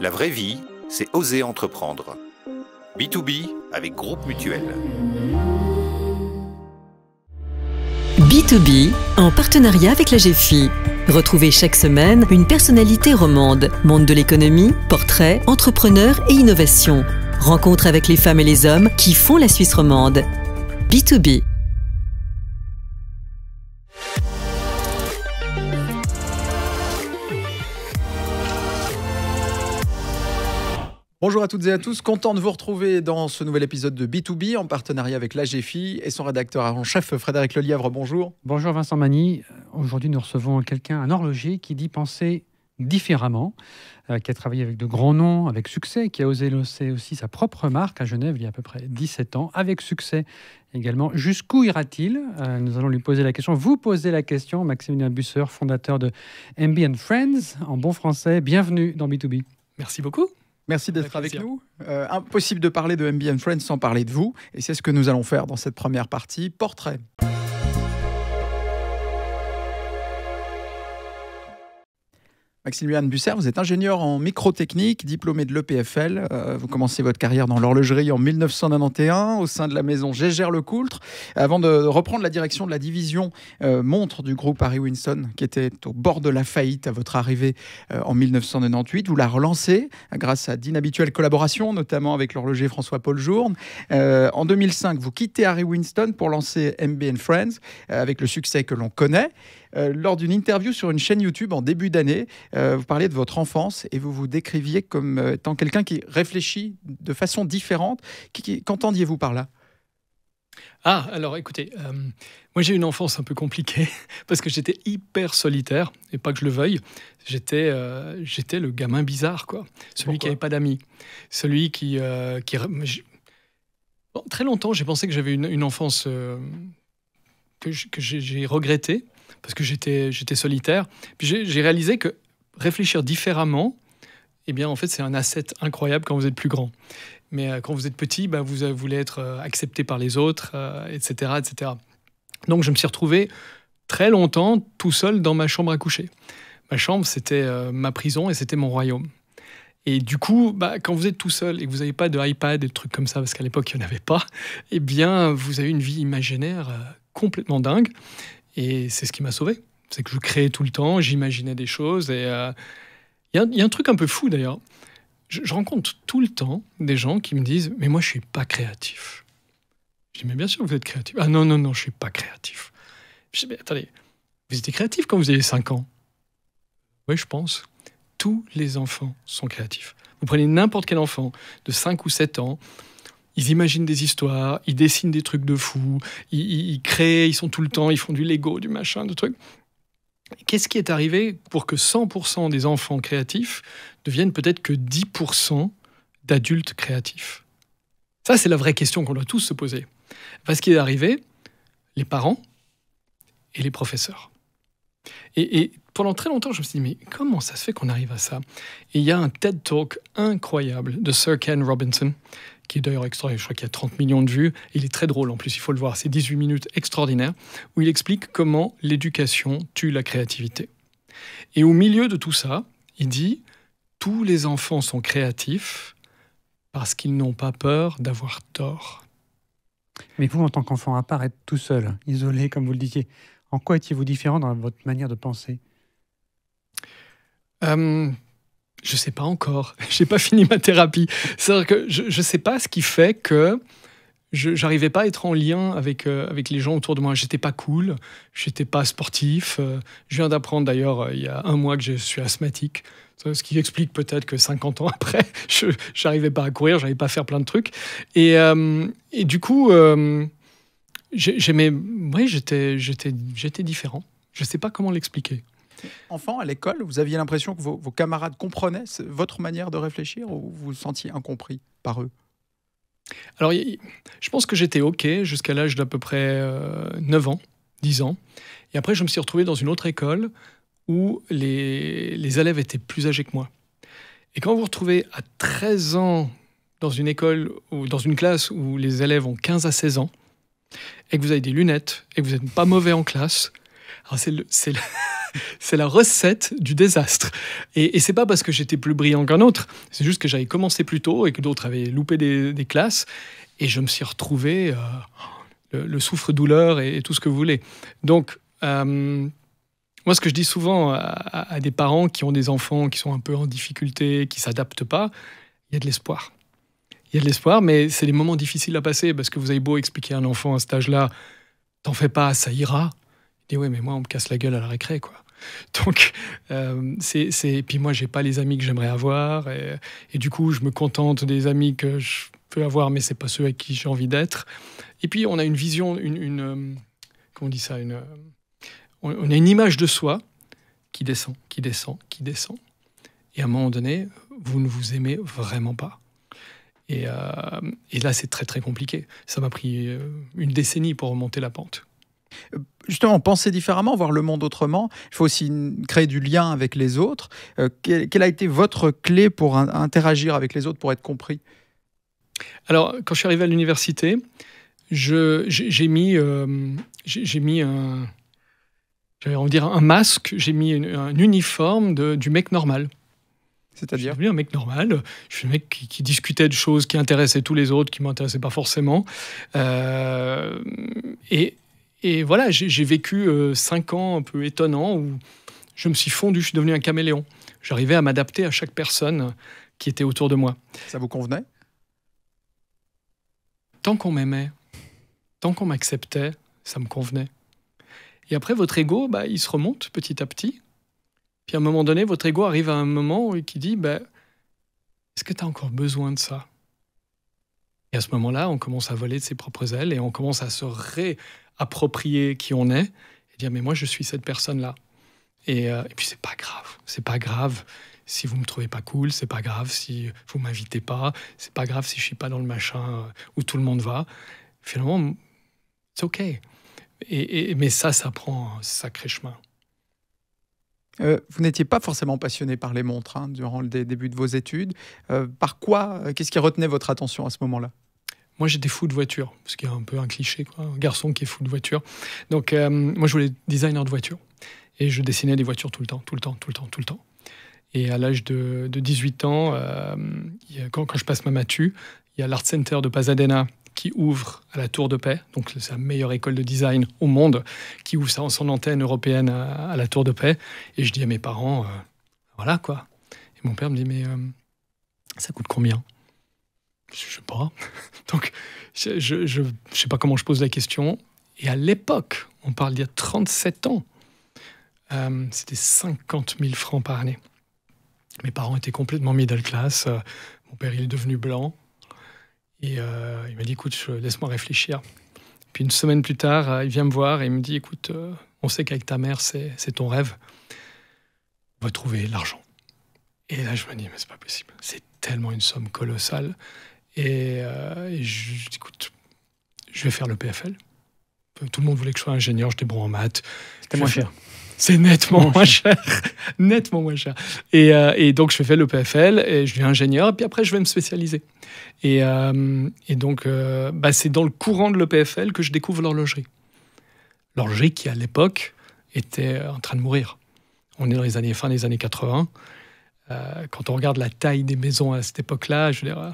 La vraie vie, c'est oser entreprendre. B2B avec Groupe Mutuel. B2B en partenariat avec la GFI. Retrouvez chaque semaine une personnalité romande, monde de l'économie, portrait, entrepreneur et innovation. Rencontre avec les femmes et les hommes qui font la Suisse romande. B2B. Bonjour à toutes et à tous, content de vous retrouver dans ce nouvel épisode de B2B en partenariat avec l'AGFI et son rédacteur en chef Frédéric Lelièvre, bonjour. Bonjour Vincent Mani, euh, aujourd'hui nous recevons quelqu'un, un horloger qui dit penser différemment, euh, qui a travaillé avec de grands noms, avec succès, qui a osé lancer aussi sa propre marque à Genève il y a à peu près 17 ans, avec succès également. Jusqu'où ira-t-il euh, Nous allons lui poser la question, vous posez la question, Maximilien Busseur, fondateur de MB Friends, en bon français. Bienvenue dans B2B. Merci beaucoup. Merci d'être avec nous. Euh, impossible de parler de MBN Friends sans parler de vous, et c'est ce que nous allons faire dans cette première partie, portrait. Maximilien Busser, vous êtes ingénieur en microtechnique, diplômé de l'EPFL. Euh, vous commencez votre carrière dans l'horlogerie en 1991 au sein de la maison Gégère-Lecoultre, avant de reprendre la direction de la division euh, montre du groupe Harry Winston, qui était au bord de la faillite à votre arrivée euh, en 1998. Vous la relancez grâce à d'inhabituelles collaborations, notamment avec l'horloger François-Paul Journe. en 2005, vous quittez Harry Winston pour lancer MB Friends, avec le succès que l'on connaît. Euh, lors d'une interview sur une chaîne YouTube en début d'année. Euh, vous parliez de votre enfance et vous vous décriviez comme euh, étant quelqu'un qui réfléchit de façon différente. Qu'entendiez-vous par là ah, alors écoutez, moi j'ai une enfance un peu compliquée parce que j'étais hyper solitaire et pas que je le veuille. J'étais, le gamin bizarre, quoi. Celui qui n'avait pas d'amis. Celui qui. très longtemps, j'ai pensé que j'avais une, une, enfance que j'ai regrettée parce que j'étais solitaire. j'ai réalisé que réfléchir différemment, eh bien, en fait, c'est un asset incroyable quand vous êtes plus grand. Mais euh, quand vous êtes petit, bah, euh, vous voulez être euh, accepté par les autres, etc., etc. Donc, je me suis retrouvé très longtemps tout seul dans ma chambre à coucher. Ma chambre, c'était ma prison et c'était mon royaume. Et du coup, bah, quand vous êtes tout seul et que vous n'avez pas de iPad et de trucs comme ça, parce qu'à l'époque, il n'y en avait pas, eh bien, vous avez une vie imaginaire complètement dingue. Et c'est ce qui m'a sauvé. C'est que je créais tout le temps, j'imaginais des choses. Et euh, il y, a un truc un peu fou d'ailleurs. Je, rencontre tout le temps des gens qui me disent Mais moi, je suis pas créatif. Je dis Mais bien sûr, vous êtes créatif. Ah non, non, non, je suis pas créatif. Je dis Mais attendez, vous étiez créatif quand vous aviez 5 ans Oui, je pense. Tous les enfants sont créatifs. Vous prenez n'importe quel enfant de 5 ou 7 ans, ils imaginent des histoires, ils dessinent des trucs de fous, ils, créent, ils sont tout le temps, ils font du Lego, du machin, de trucs. Qu'est-ce qui est arrivé pour que 100% des enfants créatifs deviennent peut-être que 10% d'adultes créatifs Ça, c'est la vraie question qu'on doit tous se poser. Parce qu'il est arrivé, les parents et les professeurs. Et, et, pendant très longtemps, je me suis dit, mais comment ça se fait qu'on arrive à ça Et il y a un TED Talk incroyable de Sir Ken Robinson qui est d'ailleurs extraordinaire, je crois qu'il y a 30 millions de vues. Il est très drôle en plus, il faut le voir, c'est 18 minutes extraordinaires, où il explique comment l'éducation tue la créativité. Et au milieu de tout ça, il dit, tous les enfants sont créatifs parce qu'ils n'ont pas peur d'avoir tort. Mais vous, en tant qu'enfant, à part être tout seul, isolé, comme vous le disiez, en quoi étiez-vous différent dans votre manière de penser euh, je sais pas encore. J'ai pas fini ma thérapie. cest que je, ne sais pas ce qui fait que je j'arrivais pas à être en lien avec euh, avec les gens autour de moi. J'étais pas cool, j'étais pas sportif. Euh, je viens d'apprendre d'ailleurs euh, il y a un mois que je suis asthmatique, ce qui explique peut-être que 50 ans après, je j'arrivais pas à courir, j'arrivais pas à faire plein de trucs. Et, et du coup, j'aimais, oui, j'étais j'étais différent. Je sais pas comment l'expliquer. Enfant, à l'école, vous aviez l'impression que vos, camarades comprenaient votre manière de réfléchir ou vous vous sentiez incompris par eux Alors, je pense que j'étais OK jusqu'à l'âge d'à peu près 9 euh, ans, 10 ans. Et après, je me suis retrouvé dans une autre école où les, élèves étaient plus âgés que moi. Et quand vous vous retrouvez à 13 ans dans une école ou dans une classe où les élèves ont 15 à 16 ans, et que vous avez des lunettes, et que vous n'êtes pas mauvais en classe, alors c'est le, c'est le, c'est la recette du désastre. Et, et c'est pas parce que j'étais plus brillant qu'un autre, c'est juste que j'avais commencé plus tôt et que d'autres avaient loupé des, classes. Et je me suis retrouvé euh, le, souffre-douleur et, tout ce que vous voulez. Donc, euh, moi, ce que je dis souvent à, des parents qui ont des enfants qui sont un peu en difficulté, qui s'adaptent pas, il y a de l'espoir. Il y a de l'espoir, mais c'est des moments difficiles à passer parce que vous avez beau expliquer à un enfant à cet âge-là, t'en fais pas, ça ira. Il dit ouais, mais moi, on me casse la gueule à la récré, quoi. Donc, euh, c'est, c'est... puis moi, j'ai pas les amis que j'aimerais avoir. Et, du coup, je me contente des amis que je peux avoir, mais c'est pas ceux avec qui j'ai envie d'être. Et puis, on a une vision, une. Euh, comment on dit ça une, euh, on, a une image de soi qui descend, qui descend, qui descend. Et à un moment donné, vous ne vous aimez vraiment pas. Et, et, là, c'est très très compliqué. Ça m'a pris une décennie pour remonter la pente justement penser différemment, voir le monde autrement. Il faut aussi créer du lien avec les autres. Euh, quelle, a été votre clé pour interagir avec les autres, pour être compris Alors, quand je suis arrivé à l'université, j'ai mis, euh, j'ai mis un, on dire un masque, j'ai mis un uniforme de, du mec normal. C'est-à-dire Je suis un mec normal. Je suis un mec qui, discutait de choses qui intéressaient tous les autres, qui ne m'intéressaient pas forcément. Euh, et et voilà, j'ai vécu euh, cinq ans un peu étonnants où je me suis fondu, je suis devenu un caméléon. J'arrivais à m'adapter à chaque personne qui était autour de moi. Ça vous convenait Tant qu'on m'aimait, tant qu'on m'acceptait, ça me convenait. Et après, votre ego, bah, il se remonte petit à petit. Puis à un moment donné, votre ego arrive à un moment où il dit bah, Est-ce que tu as encore besoin de ça Et à ce moment-là, on commence à voler de ses propres ailes et on commence à se ré approprier qui on est et dire mais moi je suis cette personne là. Euh, et, puis c'est pas grave, c'est pas grave si vous me trouvez pas cool, c'est pas grave si vous m'invitez pas, c'est pas grave si je suis pas dans le machin euh, où tout le monde va. Finalement, c'est ok. Et, mais ça, ça prend un sacré chemin. Euh, vous n'étiez pas forcément passionné par les montres hein, durant le début de vos études. par quoi Qu'est-ce qui retenait votre attention à ce moment-là moi, j'étais fou de voiture, qu'il y a un peu un cliché, quoi, un garçon qui est fou de voiture. Donc, euh, moi, je voulais designer de voiture. Et je dessinais des voitures tout le temps, tout le temps, tout le temps, tout le temps. Et à l'âge de, 18 ans, euh, quand, je passe ma matu, il y a l'Art Center de Pasadena qui ouvre à la Tour de Paix, donc c'est la meilleure école de design au monde, qui ouvre ça son antenne européenne à, la Tour de Paix. Et je dis à mes parents, euh, voilà quoi. Et mon père me dit, mais ça coûte combien je sais pas. Donc, je, je, je, sais pas comment je pose la question. Et à l'époque, on parle d'il y a 37 ans, euh, c'était 50 000 francs par année. Mes parents étaient complètement middle class. Euh, mon père, il est devenu blanc. Et euh, il m'a dit, écoute, laisse-moi réfléchir. Puis une semaine plus tard, il vient me voir et il me dit, écoute, on sait qu'avec ta mère, c'est ton rêve. On va trouver l'argent. Et là, je me dis, mais c'est pas possible. C'est tellement une somme colossale. Et, euh, je, je dis, écoute, je vais faire le PFL. Euh, tout le monde voulait que je sois ingénieur, j'étais bon en maths. C'était moins cher. C'est nettement moins cher. nettement moins cher. Et, euh, et, donc, je fais le PFL, et je suis ingénieur, et puis après, je vais me spécialiser. Et, euh, et donc, bah, c'est dans le courant de l'EPFL que je découvre l'horlogerie. L'horlogerie qui, à l'époque, était en train de mourir. On est dans les années fin des années 80. quand on regarde la taille des maisons à cette époque-là, je veux dire,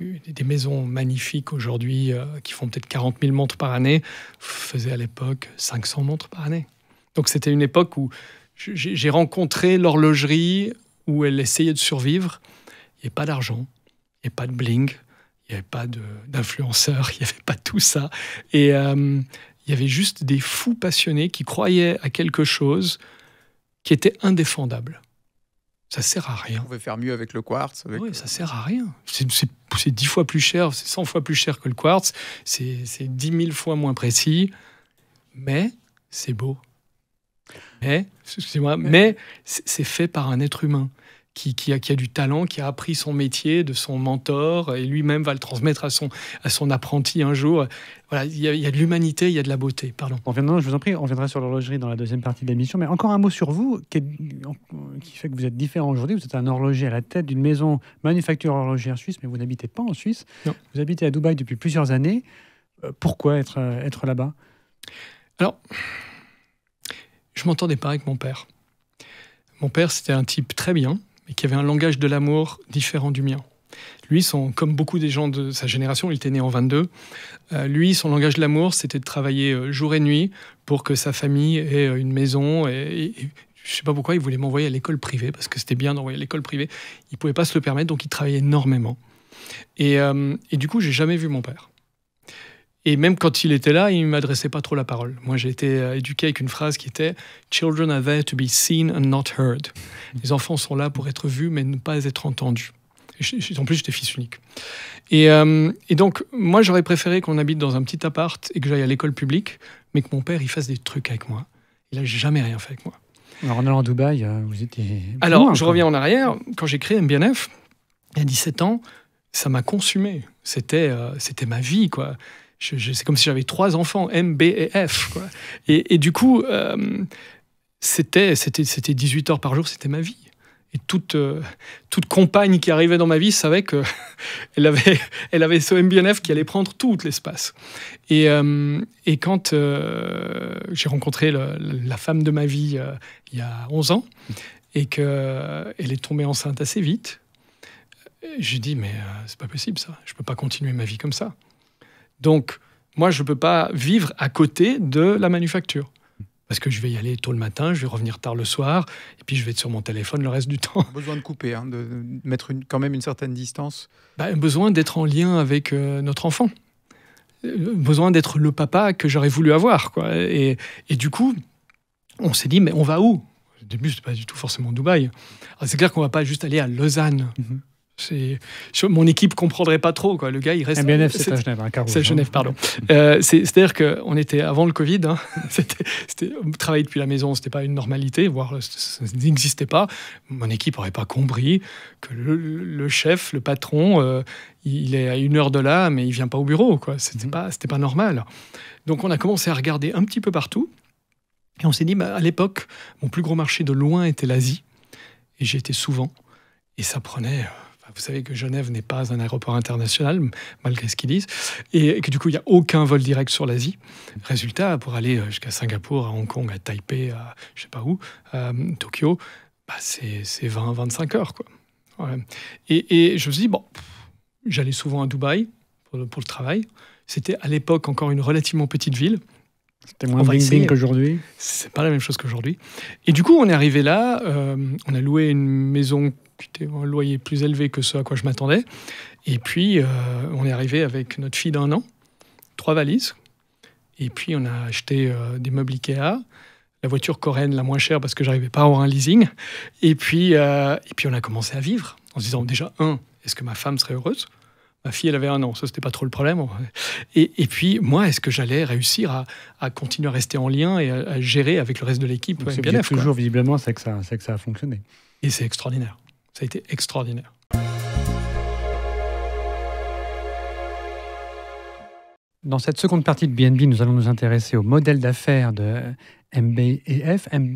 des maisons magnifiques aujourd'hui euh, qui font peut-être 40 000 montres par année faisaient à l'époque 500 montres par année. Donc c'était une époque où j'ai rencontré l'horlogerie où elle essayait de survivre. Il n'y avait pas d'argent, il n'y avait pas de bling, il n'y avait pas d'influenceurs, il n'y avait pas tout ça. Et euh, il y avait juste des fous passionnés qui croyaient à quelque chose qui était indéfendable. Ça sert à rien. On veut faire mieux avec le quartz. Oui, ça sert à rien. C'est dix fois plus cher, c'est 100 fois plus cher que le quartz, c'est dix mille fois moins précis, mais c'est beau. Mais, moi mais c'est fait par un être humain qui, a, du talent, qui a appris son métier de son mentor et lui-même va le transmettre à son, à son apprenti un jour. Voilà, il y, a, de l'humanité, il y a de la beauté. Pardon. je vous en prie, on reviendra sur l'horlogerie dans la deuxième partie de l'émission. Mais encore un mot sur vous, qui, qui fait que vous êtes différent aujourd'hui. Vous êtes un horloger à la tête d'une maison manufacture horlogère suisse, mais vous n'habitez pas en Suisse. Vous habitez à Dubaï depuis plusieurs années. Euh, pourquoi être, euh, être là-bas Alors, je m'entendais pas avec mon père. Mon père, c'était un type très bien, mais qui avait un langage de l'amour différent du mien. Lui, comme beaucoup des gens de sa génération, il était né en 22, euh, lui, son langage de l'amour, c'était de travailler euh, jour et nuit pour que sa famille ait euh, une maison. Et, ne je sais pas pourquoi, il voulait m'envoyer à l'école privée, parce que c'était bien d'envoyer à l'école privée. Il ne pouvait pas se le permettre, donc il travaillait énormément. Et, et du coup, j'ai jamais vu mon père. Et même quand il était là, il ne m'adressait pas trop la parole. Moi, j'ai été euh, éduqué avec une phrase qui était Children are there to be seen and not heard. Les enfants sont là pour être vus, mais ne pas être entendus. en plus, j'étais fils unique. Et, euh, et donc, moi, j'aurais préféré qu'on habite dans un petit appart et que j'aille à l'école publique, mais que mon père, il fasse des trucs avec moi. Il n'a jamais rien fait avec moi. Alors, en allant à Dubaï, euh, vous étiez. Alors, je reviens en arrière. Quand j'ai créé MBNF, il y a 17 ans, ça m'a consumé. C'était c'était ma vie, quoi c'est comme si j'avais trois enfants, M, B et F. Quoi. Et, du coup, euh, c'était 18 heures par jour, c'était ma vie. Et toute, euh, toute compagne qui arrivait dans ma vie savait qu'elle avait, elle avait ce MBNF qui allait prendre tout l'espace. Et, euh, quand j'ai rencontré la femme de ma vie il y a 11 ans et qu'elle est tombée enceinte assez vite, j'ai dit, mais c'est pas possible ça, je peux pas continuer ma vie comme ça. Donc, moi, je ne peux pas vivre à côté de la manufacture. Parce que je vais y aller tôt le matin, je vais revenir tard le soir, et puis je vais être sur mon téléphone le reste du temps. Besoin de couper, hein, de mettre quand même une certaine distance. Bah, besoin d'être en lien avec euh, notre enfant. Euh, besoin d'être le papa que j'aurais voulu avoir. Et, du coup, on s'est dit, mais on va où Au début, ce pas du tout forcément Dubaï. C'est clair qu'on va pas juste aller à Lausanne. Mhm. Mon équipe comprendrait pas trop. Quoi. Le gars, il reste. c'est à Genève, hein, C'est Genève, pardon. Euh, c'est-à-dire on était avant le Covid. Hein. c'était travailler depuis la maison, c'était pas une normalité, voire ça n'existait pas. Mon équipe aurait pas compris que le, chef, le patron, euh, il est à une heure de là, mais il vient pas au bureau. Quoi. Mhm. C'était pas, normal. Donc on a commencé à regarder un petit peu partout. Et on s'est dit, bah, à l'époque, mon plus gros marché de loin était l'Asie. Et j'y étais souvent. Et ça prenait euh, vous savez que Genève n'est pas un aéroport international, malgré ce qu'ils disent, et que du coup, il n'y a aucun vol direct sur l'Asie. Résultat, pour aller euh, jusqu'à Singapour, à Hong Kong, à Taipei, à je sais pas où, euh, Tokyo, bah, c'est 20-25 heures. Quoi. Et, je me suis dit, bon, j'allais souvent à Dubaï pour le, travail. C'était à l'époque encore une relativement petite ville. C'était moins bling qu'aujourd'hui. C'est pas la même chose qu'aujourd'hui. Et du coup, on est arrivé là, euh, on a loué une maison c'était un loyer plus élevé que ce à quoi je m'attendais. Et puis, euh, on est arrivé avec notre fille d'un an, trois valises. Et puis, on a acheté euh, des meubles Ikea, la voiture coréenne la moins chère parce que j'arrivais pas à avoir un leasing. Et puis, euh, et puis, on a commencé à vivre en se disant déjà, un, est-ce que ma femme serait heureuse Ma fille, elle avait un an, ça, c'était pas trop le problème. Et, et puis, moi, est-ce que j'allais réussir à, à, continuer à rester en lien et à, gérer avec le reste de l'équipe C'est bien toujours, visiblement, c'est que, que ça a fonctionné. Et c'est extraordinaire. Ça a été extraordinaire. Dans cette seconde partie de BNB, nous allons nous intéresser au modèle d'affaires de MB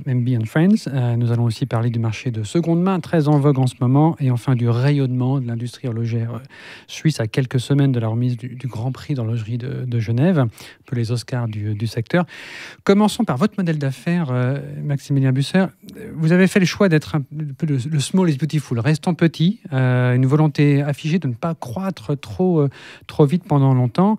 MB and Friends. Euh, nous allons aussi parler du marché de seconde main, très en vogue en ce moment, et enfin du rayonnement de l'industrie horlogère euh, suisse à quelques semaines de la remise du, Grand Prix d'horlogerie de, de, Genève, un peu les Oscars du, secteur. Commençons par votre modèle d'affaires, euh, Maximilien Busser. Vous avez fait le choix d'être un le, le small is beautiful, restant petit, une volonté affichée de ne pas croître trop, trop vite pendant longtemps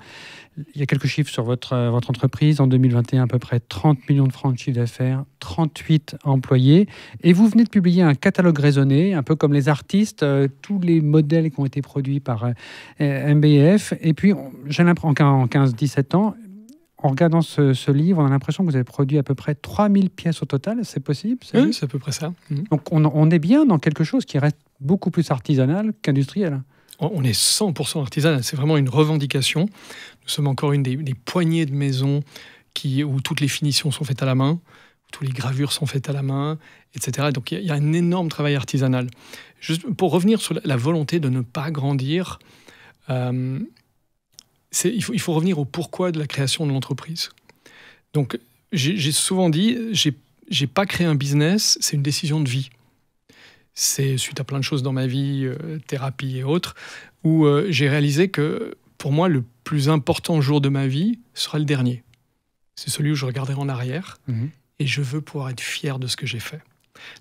il y a quelques chiffres sur votre, euh, entreprise. En 2021, à peu près 30 millions de francs de chiffre d'affaires, 38 employés. Et vous venez de publier un catalogue raisonné, un peu comme les artistes, euh, tous les modèles qui ont été produits par euh, MBF. Et puis, j'ai l'impression en 15-17 ans, en regardant ce, livre, on a l'impression que vous avez produit à peu près 3000 pièces au total, c'est possible Oui, c'est à peu près ça. Mhm. Donc on, est bien dans quelque chose qui reste beaucoup plus artisanal qu'industriel on est 100% artisanal. C'est vraiment une revendication. Nous sommes encore une des, poignées de maisons où toutes les finitions sont faites à la main, où toutes les gravures sont faites à la main, etc. Donc il y, a un énorme travail artisanal. pour revenir sur la, volonté de ne pas grandir, euh, il, faut, il faut revenir au pourquoi de la création de l'entreprise. Donc j'ai souvent dit, j'ai pas créé un business, c'est une décision de vie c'est suite à plein de choses dans ma vie, euh, thérapie et autres, où euh, j'ai réalisé que pour moi, le plus important jour de ma vie sera le dernier. C'est celui où je regarderai en arrière mhm. et je veux pouvoir être fier de ce que j'ai fait.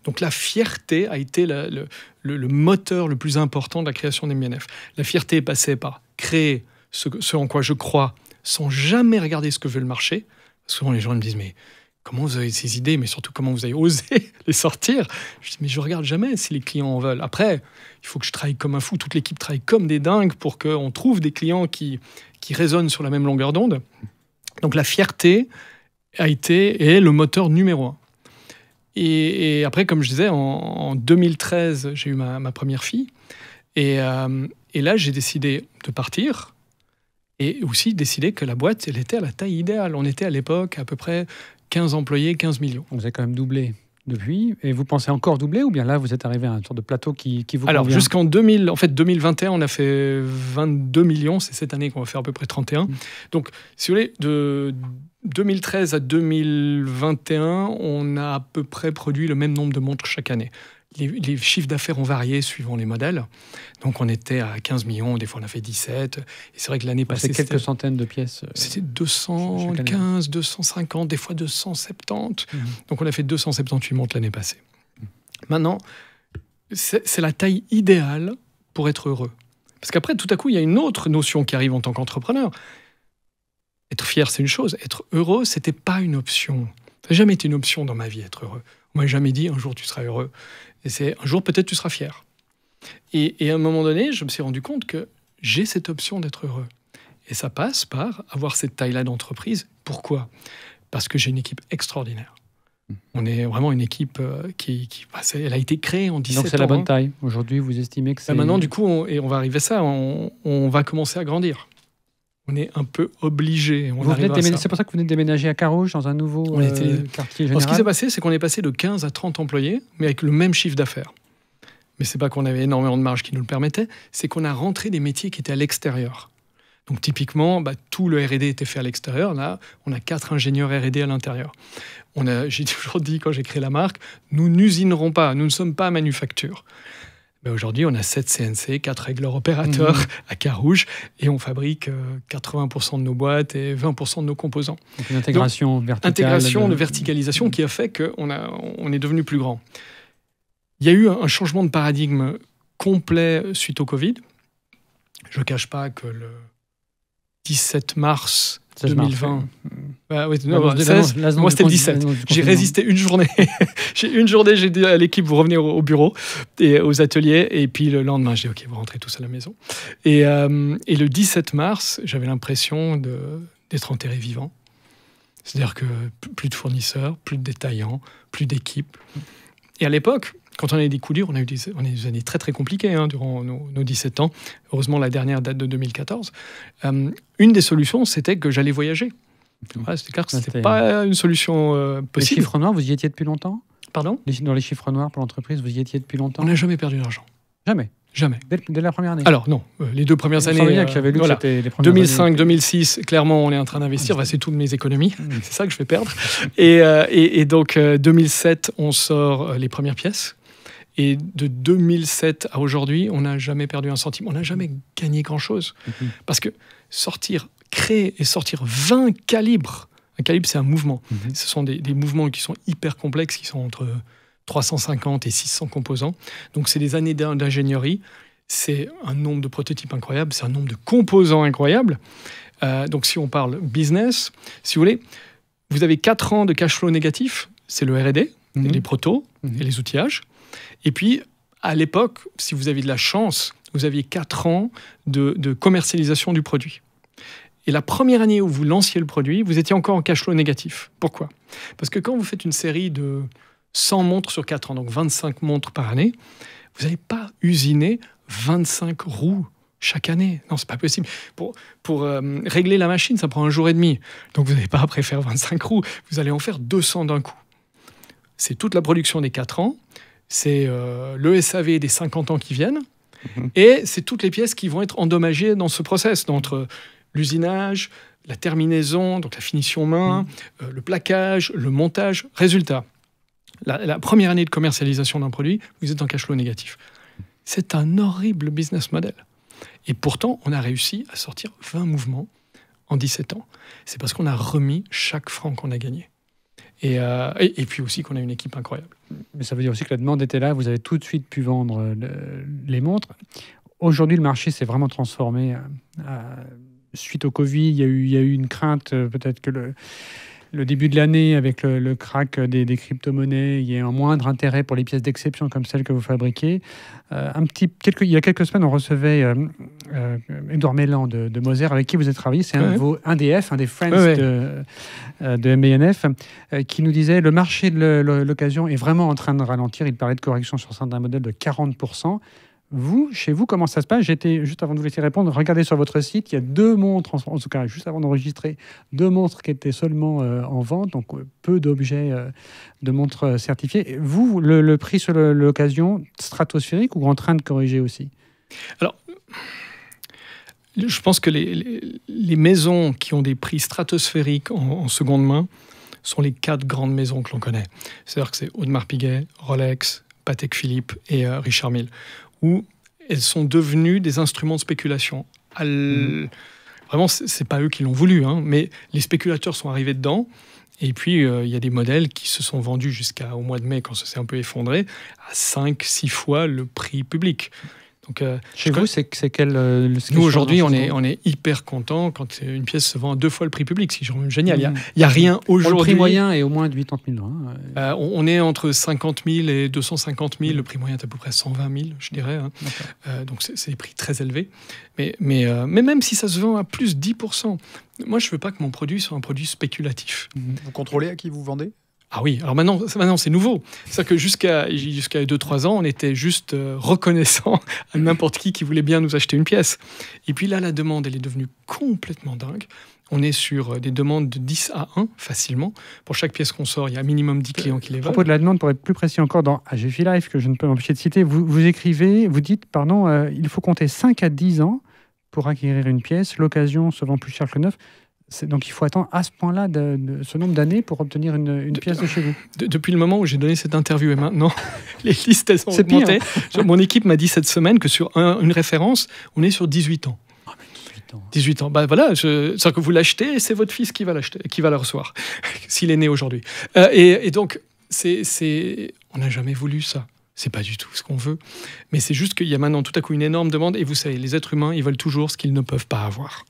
Donc la fierté a été le, moteur le plus important de la création des MNF. La fierté est passée par créer ce, ce en quoi je crois sans jamais regarder ce que veut le marché. Souvent les gens me disent mais comment vous avez ces idées, mais surtout comment vous avez osé les sortir. Je dis, mais je regarde jamais si les clients en veulent. Après, il faut que je travaille comme un fou. Toute l'équipe travaille comme des dingues pour qu'on trouve des clients qui, qui résonnent sur la même longueur d'onde. Donc la fierté a été et est le moteur numéro un. Et, après, comme je disais, en, 2013, j'ai eu ma, première fille. Et, euh, et là, j'ai décidé de partir et aussi décidé que la boîte, elle était à la taille idéale. On était à l'époque à peu près 15 employés, 15 millions. Vous avez quand même doublé depuis. Et vous pensez encore doubler ou bien là, vous êtes arrivé à un tour de plateau qui, vous Alors, jusqu'en 2000, en fait, 2021, on a fait 22 millions. C'est cette année qu'on va faire à peu près 31. Mm. Donc, si vous voulez, de 2013 à 2021, on a à peu près produit le même nombre de montres chaque année les, chiffres d'affaires ont varié suivant les modèles. Donc on était à 15 millions, des fois on a fait 17. Et c'est vrai que l'année passée. C'était quelques centaines de pièces. Euh, c'était 215, 250, des fois 270. Mhm. Donc on a fait 278 montres l'année passée. Maintenant, c'est la taille idéale pour être heureux. Parce qu'après, tout à coup, il y a une autre notion qui arrive en tant qu'entrepreneur. Être fier, c'est une chose. Être heureux, c'était pas une option. Ça n'a jamais été une option dans ma vie, être heureux. On m'a jamais dit un jour tu seras heureux. Et c'est un jour, peut-être, tu seras fier. Et, à un moment donné, je me suis rendu compte que j'ai cette option d'être heureux. Et ça passe par avoir cette taille-là d'entreprise. Pourquoi Parce que j'ai une équipe extraordinaire. On est vraiment une équipe euh, qui, bah, elle a été créée en 17 Non, c'est la bonne hein. taille. Aujourd'hui, vous estimez que bah, c'est... maintenant, du coup, on, et on va arriver à ça, on va commencer à grandir on est un peu obligé. C'est pour ça que vous venez de déménager à Carouge dans un nouveau euh, quartier général. ce qui s'est passé, c'est qu'on est passé de 15 à 30 employés, mais avec le même chiffre d'affaires. Mais c'est pas qu'on avait énormément de marge qui nous le permettait, c'est qu'on a rentré des métiers qui étaient à l'extérieur. Donc typiquement, bah, tout le R&D était fait à l'extérieur. Là, on a quatre ingénieurs R&D à l'intérieur. j'ai toujours dit quand j'ai créé la marque, nous n'usinerons pas, nous ne sommes pas manufacture. Ben, aujourd'hui, on a 7 CNC, 4 règleurs opérateurs mhm. à Carouge et on fabrique 80% euh, de nos boîtes et 20% de nos composants. Donc une intégration verticale. Intégration de, verticalisation qui a fait qu'on a, on est devenu plus grand. Il y a eu un changement de paradigme complet suite au Covid. Je ne cache pas que le 17 mars 2020. Bah bah, moi, c'était 17. J'ai résisté une journée. j'ai une journée, j'ai dit à l'équipe, vous revenez au, bureau et aux ateliers. Et puis le lendemain, j'ai dit, OK, vous rentrez tous à la maison. Et, euh, et le 17 mars, j'avais l'impression d'être enterré vivant. C'est-à-dire que plus de fournisseurs, plus de détaillants, plus d'équipes. Et à l'époque, quand on a eu des coups durs, on a eu des, on années très très compliquées hein, durant nos, 17 ans. Heureusement, la dernière date de 2014. Euh, une des solutions, c'était que j'allais voyager. C'était clair que ce n'était pas une solution euh, possible. Les chiffres noirs, vous y étiez depuis longtemps Pardon Dans les chiffres noirs pour l'entreprise, vous y étiez depuis longtemps On n'a jamais perdu d'argent. Jamais Jamais. Dès, la première année Alors non, euh, les deux premières années. Que 2005, 2006, clairement, on est en train d'investir. Ah, bah, c'est toutes mes économies. Ah c'est ça que je vais perdre. et, donc, 2007, on sort les premières pièces et de 2007 à aujourd'hui, on n'a jamais perdu un centime, on n'a jamais gagné grand-chose. Mhm. Parce que sortir, créer et sortir 20 calibres, un calibre c'est un mouvement, mhm. ce sont des, mouvements qui sont hyper complexes, qui sont entre 350 et 600 composants. Donc c'est des années d'ingénierie, c'est un nombre de prototypes incroyable, c'est un nombre de composants incroyables. Euh, donc si on parle business, si vous voulez, vous avez 4 ans de cash flow négatif, c'est le RD, mhm. les protos et les outillages. Et puis, à l'époque, si vous aviez de la chance, vous aviez 4 ans de, commercialisation du produit. Et la première année où vous lanciez le produit, vous étiez encore en cash flow négatif. Pourquoi Parce que quand vous faites une série de 100 montres sur 4 ans, donc 25 montres par année, vous n'allez pas usiner 25 roues chaque année. Non, c'est pas possible. Pour, euh, régler la machine, ça prend un jour et demi. Donc vous n'allez pas après faire 25 roues, vous allez en faire 200 d'un coup. C'est toute la production des 4 ans, c'est euh, le SAV des 50 ans qui viennent, mhm. et c'est toutes les pièces qui vont être endommagées dans ce process, entre l'usinage, la terminaison, donc la finition main, mhm. euh, le plaquage, le montage. Résultat, la, la première année de commercialisation d'un produit, vous êtes en cash flow négatif. C'est un horrible business model. Et pourtant, on a réussi à sortir 20 mouvements en 17 ans. C'est parce qu'on a remis chaque franc qu'on a gagné. Euh, et, et, puis aussi qu'on a une équipe incroyable. Mais ça veut dire aussi que la demande était là, vous avez tout de suite pu vendre euh, les montres. Aujourd'hui, le marché s'est vraiment transformé. Euh, suite au Covid, il y a eu, il y a eu une crainte peut-être que le le début de l'année avec le, crack des, crypto-monnaies, il y a un moindre intérêt pour les pièces d'exception comme celles que vous fabriquez. Euh, un petit, quelques, il y a quelques semaines, on recevait Edouard euh, euh, Mélan de, Moser, avec qui vous avez travaillé. C'est un, un des un des Friends de, de MBNF, qui nous disait le marché de l'occasion est vraiment en train de ralentir. Il parlait de correction sur certains modèles de 40%. Vous, chez vous, comment ça se passe J'étais juste avant de vous laisser répondre, regardez sur votre site, il y a deux montres, en, en tout cas juste avant d'enregistrer, deux montres qui étaient seulement euh, en vente, donc euh, peu d'objets euh, de montres certifiées. Vous, le, prix sur l'occasion stratosphérique ou en train de corriger aussi Alors, je pense que les, maisons qui ont des prix stratosphériques en, seconde main sont les quatre grandes maisons que l'on connaît. C'est-à-dire que c'est Audemars Piguet, Rolex, Patek Philippe et Richard Mille où elles sont devenues des instruments de spéculation. Mhm. Vraiment, ce n'est pas eux qui l'ont voulu, hein, mais les spéculateurs sont arrivés dedans. Et puis, euh, il y a des modèles qui se sont vendus jusqu'au mois de mai, quand ça s'est un peu effondré, à 5-6 fois le prix public. Euh, Chez vous, c'est quel euh, Nous, aujourd'hui, on est, on est hyper content quand une pièce se vend à deux fois le prix public, c'est génial. Il n'y mm. a, rien aujourd'hui. Le prix moyen est au moins de 80 000. on, est entre 50 000 et 250 000. Le prix moyen est à peu près 120 000, je dirais. Hein. Euh, donc, c'est des prix très élevés. Mais, mais, mais, même si ça se vend à plus 10 moi, je ne veux pas que mon produit soit un produit spéculatif. Vous contrôlez à qui vous vendez ah oui, alors maintenant, maintenant c'est nouveau. C'est-à-dire que jusqu'à jusqu'à 2-3 ans, on était juste euh, reconnaissant à n'importe qui qui voulait bien nous acheter une pièce. Et puis là, la demande, elle est devenue complètement dingue. On est sur euh, des demandes de 10 à 1 facilement. Pour chaque pièce qu'on sort, il y a un minimum 10 clients qui les veulent. À propos de la demande, pour être plus précis encore, dans AGFI Life, que je ne peux m'empêcher de citer, vous, vous écrivez, vous dites, pardon, euh, il faut compter 5 à 10 ans pour acquérir une pièce. L'occasion se vend plus cher que neuf. Donc il faut attendre à ce point-là de, ce nombre d'années pour obtenir une, pièce de chez vous. depuis le moment où j'ai donné cette interview et maintenant, les listes elles sont augmentées. Mon équipe m'a dit cette semaine que sur une référence, on est sur 18 ans. 18 ah, ans. Bah voilà, c'est-à-dire que vous l'achetez et c'est votre fils qui va l'acheter, qui va la recevoir, s'il est né aujourd'hui. Euh, et, et, donc, c'est, on n'a jamais voulu ça. C'est pas du tout ce qu'on veut. Mais c'est juste qu'il y a maintenant tout à coup une énorme demande. Et vous savez, les êtres humains, ils veulent toujours ce qu'ils ne peuvent pas avoir.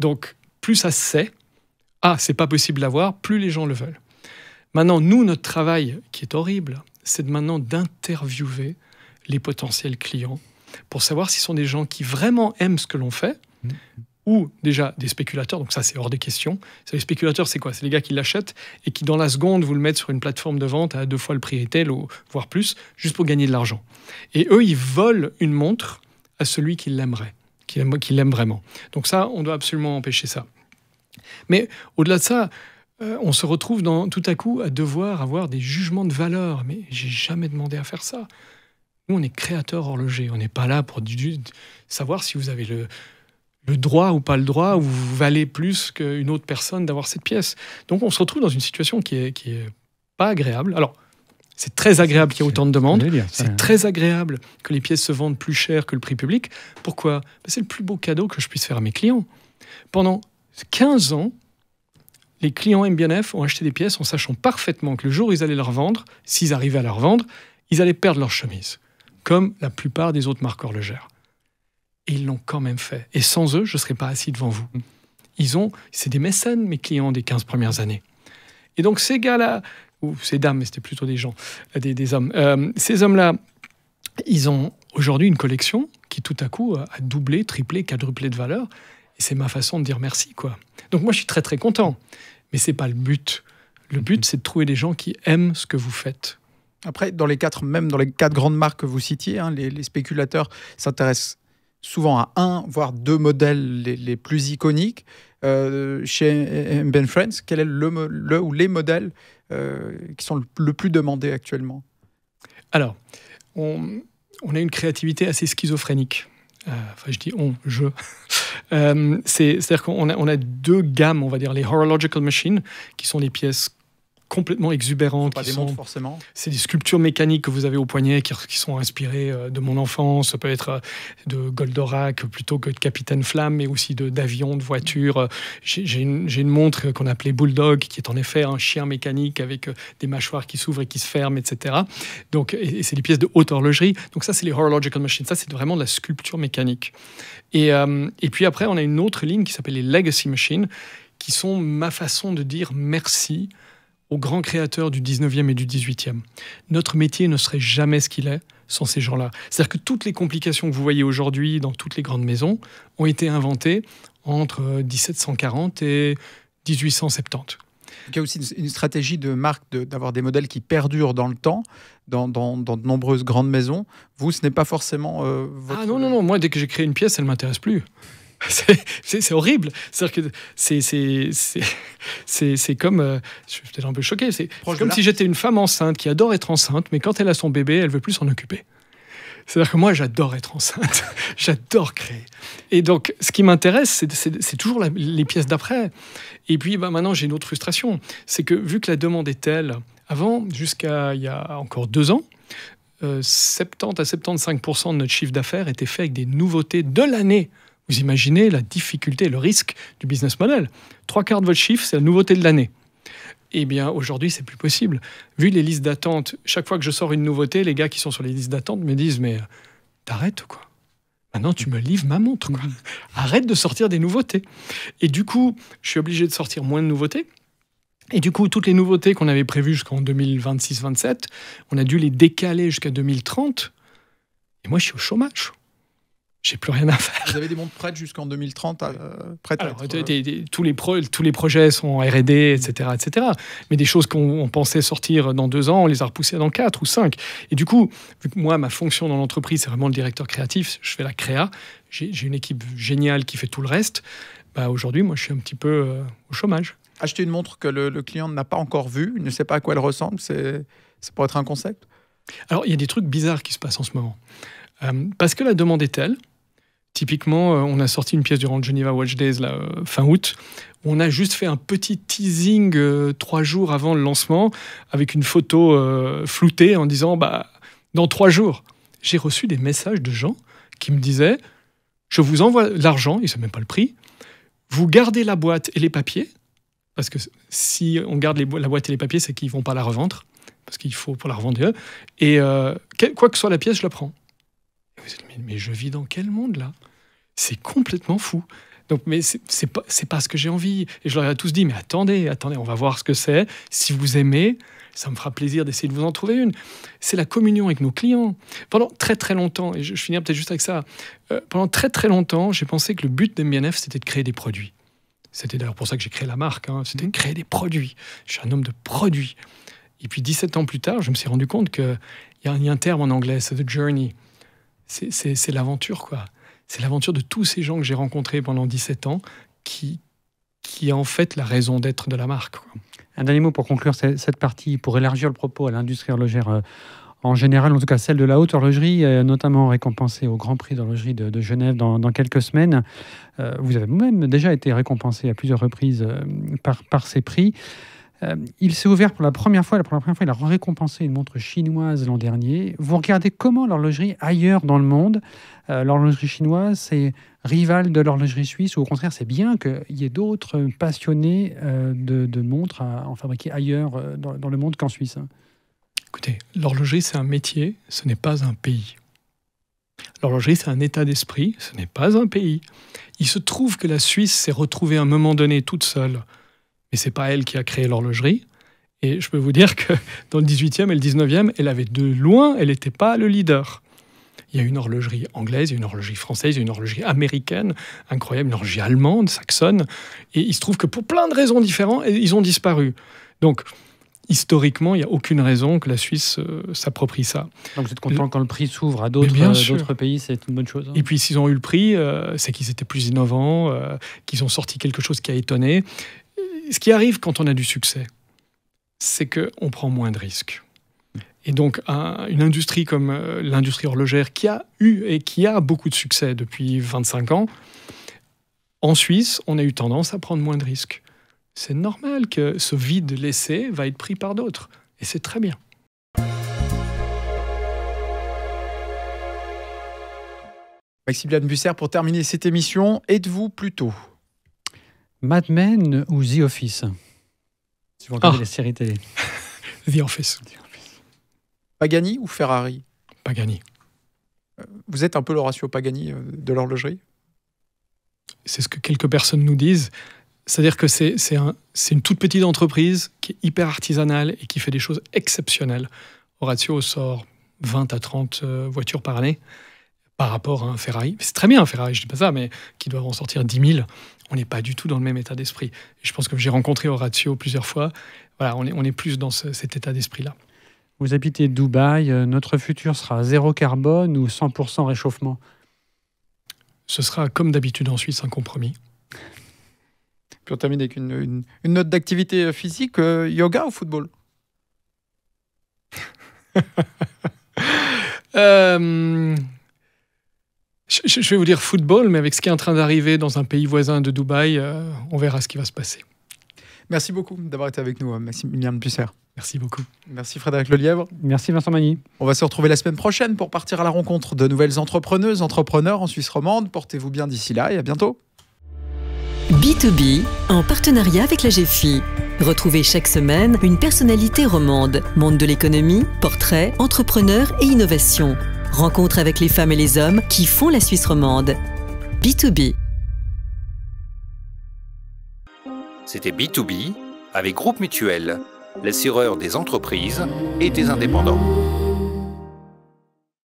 Donc, plus ça sait, ah, c'est pas possible d'avoir, plus les gens le veulent. Maintenant, nous, notre travail, qui est horrible, c'est de maintenant d'interviewer les potentiels clients pour savoir s'ils sont des gens qui vraiment aiment ce que l'on fait mm. ou déjà des spéculateurs. Donc ça, c'est hors de question. Les spéculateurs, c'est quoi C'est les gars qui l'achètent et qui, dans la seconde, vous le mettent sur une plateforme de vente à deux fois le prix retail, ou, voire plus, juste pour gagner de l'argent. Et eux, ils volent une montre à celui qui l'aimerait, qui l'aime vraiment. Donc ça, on doit absolument empêcher ça. Mais au-delà de ça, euh, on se retrouve dans, tout à coup à devoir avoir des jugements de valeur. Mais j'ai jamais demandé à faire ça. Nous, on est créateur horloger. On n'est pas là pour savoir si vous avez le, droit ou pas le droit, ou vous valez plus qu'une autre personne d'avoir cette pièce. Donc on se retrouve dans une situation qui est, qui est pas agréable. Alors, c'est très agréable qu'il y ait autant de demandes. C'est très agréable que les pièces se vendent plus cher que le prix public. Pourquoi C'est le plus beau cadeau que je puisse faire à mes clients. Pendant 15 ans, les clients MBNF ont acheté des pièces en sachant parfaitement que le jour où ils allaient leur vendre, s'ils arrivaient à leur vendre, ils allaient perdre leur chemise, comme la plupart des autres marques horlogères. Et ils l'ont quand même fait. Et sans eux, je ne serais pas assis devant vous. Ils ont, c'est des mécènes, mes clients, des 15 premières années. Et donc ces gars-là, ou ces dames, mais c'était plutôt des gens, euh, des, hommes, euh, ces hommes-là, ils ont aujourd'hui une collection qui tout à coup a doublé, triplé, quadruplé de valeur. Et c'est ma façon de dire merci, quoi. Donc moi, je suis très très content. Mais c'est pas le but. Le but, mhm. c'est de trouver des gens qui aiment ce que vous faites. Après, dans les quatre, même dans les quatre grandes marques que vous citiez, hein, les, spéculateurs s'intéressent souvent à un, voire deux modèles les, plus iconiques. Euh, chez Ben Friends, quel est le, ou les modèles euh, qui sont le, plus demandés actuellement Alors, on, on, a une créativité assez schizophrénique. Euh, enfin je dis on, je, euh, c'est-à-dire qu'on a, deux gammes, on va dire, les horological machines, qui sont les pièces complètement exubérante Pas forcément. C'est des sculptures mécaniques que vous avez au poignet qui, sont inspirées euh, de mon enfance. peut être euh, de Goldorak plutôt que de Capitaine Flamme, mais aussi d'avions, de, voitures. Euh, j'ai une, montre qu'on appelait Bulldog, qui est en effet un chien mécanique avec des mâchoires qui s'ouvrent et qui se ferment, etc. Donc, et, c'est des pièces de haute horlogerie. Donc ça, c'est les horological machines. Ça, c'est vraiment de la sculpture mécanique. Et, et puis après, on a une autre ligne qui s'appelle les legacy machines, qui sont ma façon de dire merci aux grands créateurs du 19e et du 18e. Notre métier ne serait jamais ce qu'il est sans ces gens-là. C'est-à-dire que toutes les complications que vous voyez aujourd'hui dans toutes les grandes maisons ont été inventées entre 1740 euh, et 1870. Il y a aussi une stratégie de marque d'avoir des modèles qui perdurent dans le temps, dans, de nombreuses grandes maisons. Vous, ce n'est pas forcément euh, votre... Ah non, non, non. Moi, dès que j'ai créé une pièce, elle ne m'intéresse plus. c'est horrible. cest comme. Euh, je suis peut-être un peu choqué. C'est comme si j'étais une femme enceinte qui adore être enceinte, mais quand elle a son bébé, elle veut plus s'en occuper. C'est-à-dire que moi, j'adore être enceinte, j'adore créer. Et donc, ce qui m'intéresse, c'est toujours les pièces d'après. Et puis, bah, maintenant, j'ai une autre frustration. C'est que, vu que la demande est telle, avant, jusqu'à il y a encore deux ans, 70 euh, à 75 de notre chiffre d'affaires était fait avec des nouveautés de l'année. Vous imaginez la difficulté, le risque du business model. Trois quarts de votre chiffre, c'est la nouveauté de l'année. Eh bien, aujourd'hui, c'est plus possible. Vu les listes d'attente, chaque fois que je sors une nouveauté, les gars qui sont sur les listes d'attente me disent Mais euh, t'arrêtes ou quoi Maintenant, tu me livres ma montre. Quoi. Arrête de sortir des nouveautés. Et du coup, je suis obligé de sortir moins de nouveautés. Et du coup, toutes les nouveautés qu'on avait prévues jusqu'en 2026-27, on a dû les décaler jusqu'à 2030. Et moi, je suis au chômage j'ai plus rien à faire. Vous avez des montres prêtes jusqu'en 2030 euh, euh, tous, les tous les projets sont en RD, etc., etc. Mais des choses qu'on pensait sortir dans deux ans, on les a repoussées dans quatre ou cinq. Et du coup, vu que moi, ma fonction dans l'entreprise, c'est vraiment le directeur créatif, je fais la créa, j'ai une équipe géniale qui fait tout le reste. Bah, Aujourd'hui, moi, je suis un petit peu euh, au chômage. Acheter une montre que le, client n'a pas encore vue, il ne sait pas à quoi elle ressemble, c'est pour être un concept alors, il y a des trucs bizarres qui se passent en ce moment. parce que la demande est telle Typiquement, euh, on a sorti une pièce durant le Geneva Watch Days euh, fin août. on a juste fait un petit teasing euh, trois jours avant le lancement avec une photo floutée en disant bah, Dans trois jours, j'ai reçu des messages de gens qui me disaient Je vous envoie l'argent, ils ne savent même pas le prix, vous gardez la boîte et les papiers, parce que si on garde les la boîte et les papiers, c'est qu'ils ne vont pas la revendre, parce qu'il faut pour la revendre. Et quoi que soit la pièce, je la prends mais, mais, je vis dans quel monde là C'est complètement fou. Donc, mais c'est pas, pas ce que j'ai envie. Et je leur ai tous dit, mais attendez, attendez, on va voir ce que c'est. Si vous aimez, ça me fera plaisir d'essayer de vous en trouver une. C'est la communion avec nos clients. Pendant très très longtemps, et je, je peut-être juste avec ça, euh, pendant très très longtemps, j'ai pensé que le but d'MBNF, c'était de créer des produits. C'était d'ailleurs pour ça que j'ai créé la marque, hein. c'était de mmh. créer des produits. Je suis un homme de produits. Et puis 17 ans plus tard, je me suis rendu compte qu'il y, y a un terme en anglais, c'est The Journey c'est l'aventure, quoi. C'est l'aventure de tous ces gens que j'ai rencontrés pendant 17 ans qui, qui est en fait la raison d'être de la marque. Un dernier mot pour conclure cette partie, pour élargir le propos à l'industrie horlogère euh, en général, en tout cas celle de la haute horlogerie, euh, notamment récompensée au Grand Prix d'horlogerie de, Genève dans, quelques semaines. Euh, vous avez vous même déjà été récompensé à plusieurs reprises par ces prix. Euh, il s'est ouvert pour la première fois, la première fois, il a récompensé une montre chinoise l'an dernier. Vous regardez comment l'horlogerie ailleurs dans le monde, euh, l'horlogerie chinoise, c'est rival de l'horlogerie suisse, ou au contraire, c'est bien qu'il y ait d'autres passionnés euh, de, montres à en fabriquer ailleurs dans, dans le monde qu'en Suisse. Écoutez, l'horlogerie, c'est un métier, ce n'est pas un pays. L'horlogerie, c'est un état d'esprit, ce n'est pas un pays. Il se trouve que la Suisse s'est retrouvée à un moment donné toute seule c'est pas elle qui a créé l'horlogerie. Et je peux vous dire que dans le 18e et le 19e, elle avait de loin, elle n'était pas le leader. Il y a une horlogerie anglaise, une horlogerie française, une horlogerie américaine, incroyable, une horlogerie allemande, saxonne. Et il se trouve que pour plein de raisons différentes, ils ont disparu. Donc, historiquement, il n'y a aucune raison que la Suisse euh, s'approprie ça. Donc vous êtes content quand le prix s'ouvre à d'autres euh, pays, c'est une bonne chose. Hein. Et puis s'ils ont eu le prix, euh, c'est qu'ils étaient plus innovants, qu'ils ont sorti quelque chose qui a étonné ce qui arrive quand on a du succès, c'est qu'on prend moins de risques. Et donc, une industrie comme euh, l'industrie horlogère, qui a eu et qui a beaucoup de succès depuis 25 ans, en Suisse, on a eu tendance à prendre moins de risques. C'est normal que ce vide laissé va être pris par d'autres. Et c'est très bien. Maxime Busser, pour terminer cette émission, êtes-vous plutôt Mad Men ou The Office Si vous regardez ah. les séries télé. The Office. Pagani ou Ferrari Pagani. Euh, vous êtes un peu le Pagani euh, de l'horlogerie C'est ce que quelques personnes nous disent. C'est-à-dire que c'est un, une toute petite entreprise qui est hyper artisanale et qui fait des choses exceptionnelles. Horatio sort 20 à 30 euh, voitures par année par rapport à un Ferrari. C'est très bien un Ferrari, je ne dis pas ça, mais qui doivent en sortir 10 000 on n'est pas du tout dans le même état d'esprit. Je pense que j'ai rencontré Horatio plusieurs fois. Voilà, on est, on est plus dans cet état d'esprit-là. Vous habitez Dubaï, euh, notre futur sera zéro carbone ou 100% réchauffement Ce sera comme d'habitude en Suisse, un compromis. Puis on termine avec une, note d'activité euh, physique, euh, yoga ou football je, vais vous dire football, mais avec ce qui est en train d'arriver dans un pays voisin de Dubaï, euh, on verra ce qui va se passer. Merci beaucoup d'avoir été avec nous, euh, Maxime, Pusser Merci beaucoup. Merci Frédéric Lelièvre. Merci Vincent Magny. On va se retrouver la semaine prochaine pour partir à la rencontre de nouvelles entrepreneuses, entrepreneurs en Suisse romande. Portez-vous bien d'ici là et à bientôt. B2B en partenariat avec la GFI. Retrouvez chaque semaine une personnalité romande, monde de l'économie, portrait entrepreneurs et innovation rencontre avec les femmes et les hommes qui font la Suisse romande. B2B. C'était B2B avec Groupe Mutuel, l'assureur des entreprises et des indépendants.